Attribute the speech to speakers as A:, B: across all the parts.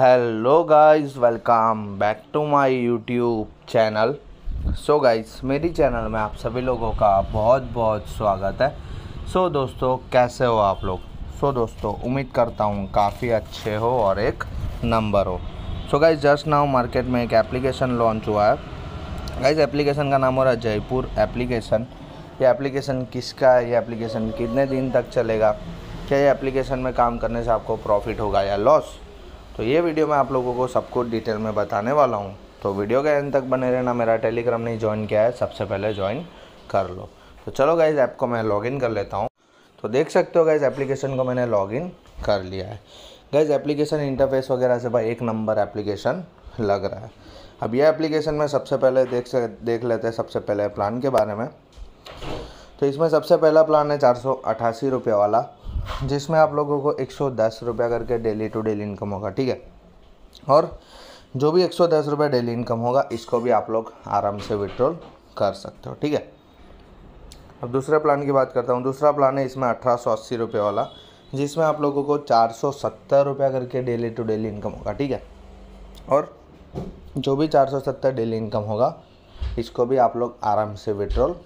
A: hello guys welcome back to my YouTube channel so guys मेरी channel में आप सभी लोगों का बहुत बहुत स्वागत है सो so, दोस्तों कैसे हो आप लोग सो so, दोस्तों उम्मीद करता हूँ काफ़ी अच्छे हो और एक नंबर हो so guys just now market में एक एप्लीकेशन लॉन्च हुआ है गाइस एप्लीकेशन का नाम हो रहा है जयपुर एप्लीकेशन ये एप्लीकेशन किसका है ये एप्लीकेशन कितने दिन तक चलेगा क्या ये एप्लीकेशन में काम करने से आपको प्रॉफिट होगा या लॉस तो ये वीडियो मैं आप लोगों को सब कुछ डिटेल में बताने वाला हूँ तो वीडियो के एंड तक बने रहना मेरा टेलीग्राम नहीं ज्वाइन किया है सबसे पहले ज्वाइन कर लो तो चलो गाइज ऐप को मैं लॉगिन कर लेता हूँ तो देख सकते हो गाइज एप्लीकेशन को मैंने लॉगिन कर लिया है गाइज एप्लीकेशन इंटरफेस वगैरह से भाई एक नंबर एप्लीकेशन लग रहा है अब यह एप्लीकेशन में सबसे पहले देख से देख लेते हैं सबसे पहले प्लान के बारे में तो इसमें सबसे पहला प्लान है चार सौ वाला जिसमें आप लोगों को एक सौ दस रुपया करके डेली टू डेली इनकम होगा ठीक है और जो भी एक सौ दस रुपये डेली इनकम होगा इसको भी आप लोग आराम से विड्रॉल कर सकते हो ठीक है अब दूसरे प्लान की बात करता हूँ दूसरा प्लान है इसमें अठारह सौ अस्सी रुपये वाला जिसमें आप लोगों को चार सौ सत्तर करके डेली टू डेली इनकम होगा ठीक है और जो भी चार सौ सत्तर डेली इनकम होगा इसको भी आप लोग आराम से विड्रॉल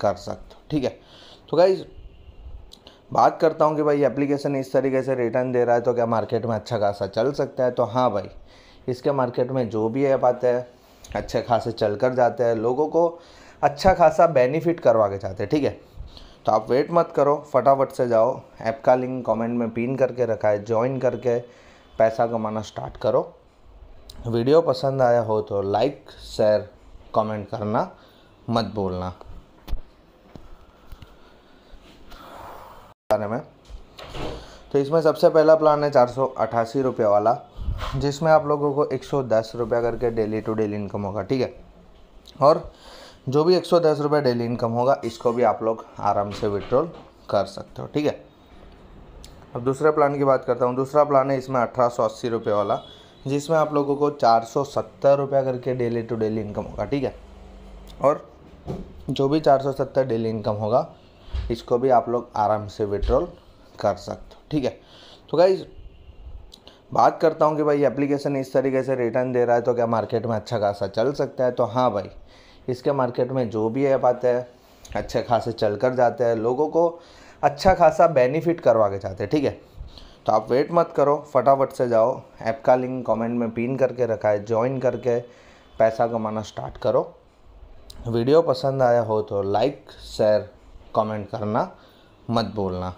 A: कर सकते हो ठीक है तो गाइज बात करता हूँ कि भाई एप्लीकेशन इस तरीके से रिटर्न दे रहा है तो क्या मार्केट में अच्छा खासा चल सकता है तो हाँ भाई इसके मार्केट में जो भी ऐप आते हैं अच्छे खासे चल कर जाते हैं लोगों को अच्छा खासा बेनिफिट करवा के जाते हैं ठीक है तो आप वेट मत करो फटाफट से जाओ ऐप का लिंक कमेंट में पिन करके रखा है ज्वाइन करके पैसा कमाना स्टार्ट करो वीडियो पसंद आया हो तो लाइक शेयर कमेंट करना मत बोलना बारे में तो इसमें सबसे पहला प्लान है चार सौ अट्ठासी रुपये वाला जिसमें आप लोगों को एक सौ दस रुपया करके डेली टू डेली इनकम होगा ठीक है और जो भी एक सौ दस रुपये डेली इनकम होगा इसको भी आप लोग आराम से विड्रॉल कर सकते हो ठीक है अब दूसरे प्लान की बात करता हूँ दूसरा प्लान है इसमें अठारह सौ अस्सी रुपये वाला जिसमें आप लोगों को चार सौ सत्तर रुपये करके डेली टू डेली इनकम होगा ठीक है और जो भी चार सौ सत्तर डेली इनकम होगा इसको भी आप लोग आराम से विड्रॉल कर सकते हो ठीक है तो गाइज बात करता हूँ कि भाई एप्लीकेशन इस तरीके से रिटर्न दे रहा है तो क्या मार्केट में अच्छा खासा चल सकता है तो हाँ भाई इसके मार्केट में जो भी ऐप आते हैं अच्छे खासे चल कर जाते हैं लोगों को अच्छा खासा बेनिफिट करवा के जाते हैं ठीक है तो आप वेट मत करो फटाफट से जाओ ऐप का लिंक कमेंट में पिन करके रखा है ज्वाइन करके पैसा कमाना स्टार्ट करो वीडियो पसंद आया हो तो लाइक शेयर कमेंट करना मत बोलना